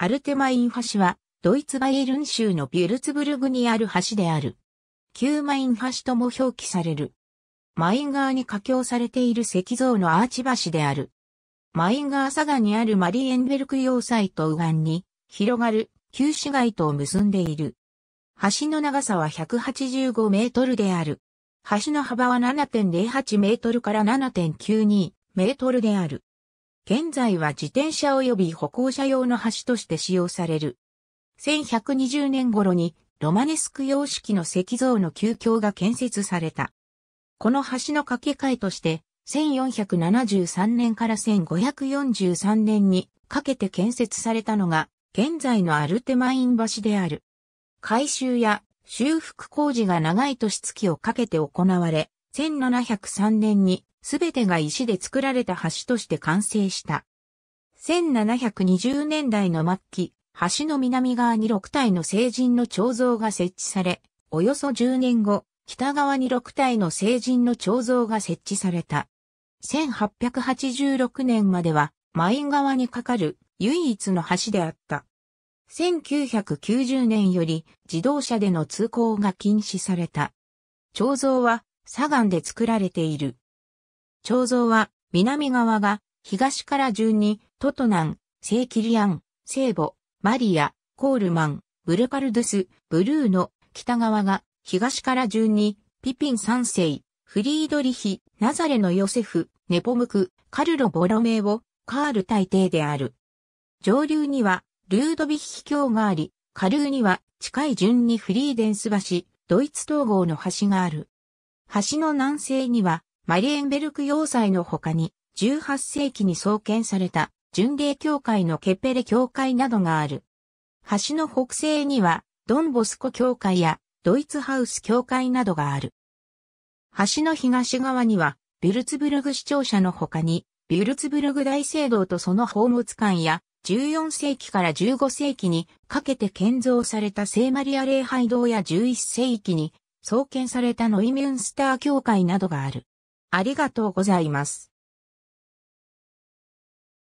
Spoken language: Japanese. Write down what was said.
アルテマイン橋は、ドイツバイエルン州のビュルツブルグにある橋である。旧マイン橋とも表記される。マイン川に架橋されている石像のアーチ橋である。マイン川佐賀にあるマリエンベルク要塞と右岸に広がる旧市街とを結んでいる。橋の長さは185メートルである。橋の幅は7.08メートルから7.92メートルである。現在は自転車及び歩行者用の橋として使用される。1120年頃にロマネスク様式の石像の旧橋が建設された。この橋の架け替えとして、1473年から1543年にかけて建設されたのが、現在のアルテマイン橋である。改修や修復工事が長い年月をかけて行われ、1703年にすべてが石で作られた橋として完成した。1720年代の末期、橋の南側に6体の聖人の彫像が設置され、およそ10年後、北側に6体の聖人の彫像が設置された。1886年までは、マイン側に架かる唯一の橋であった。1990年より自動車での通行が禁止された。彫像は砂岩で作られている。彫像は南側が東から順にトトナン、セイキリアン、聖母、マリア、コールマン、ブルパルドゥス、ブルーの北側が東から順にピピン三世、フリードリヒ、ナザレのヨセフ、ネポムク、カルロ・ボロメーをカール大帝である。上流にはルードビッヒ橋があり、下流には近い順にフリーデンス橋、ドイツ統合の橋がある。橋の南西にはマリエンベルク要塞の他に、18世紀に創建された巡礼教会のケペレ教会などがある。橋の北西には、ドンボスコ教会やドイツハウス教会などがある。橋の東側には、ビルツブルグ市庁舎の他に、ビルツブルグ大聖堂とその宝物館や、14世紀から15世紀にかけて建造された聖マリア礼拝堂や11世紀に創建されたノイミュンスター教会などがある。ありがとうございます。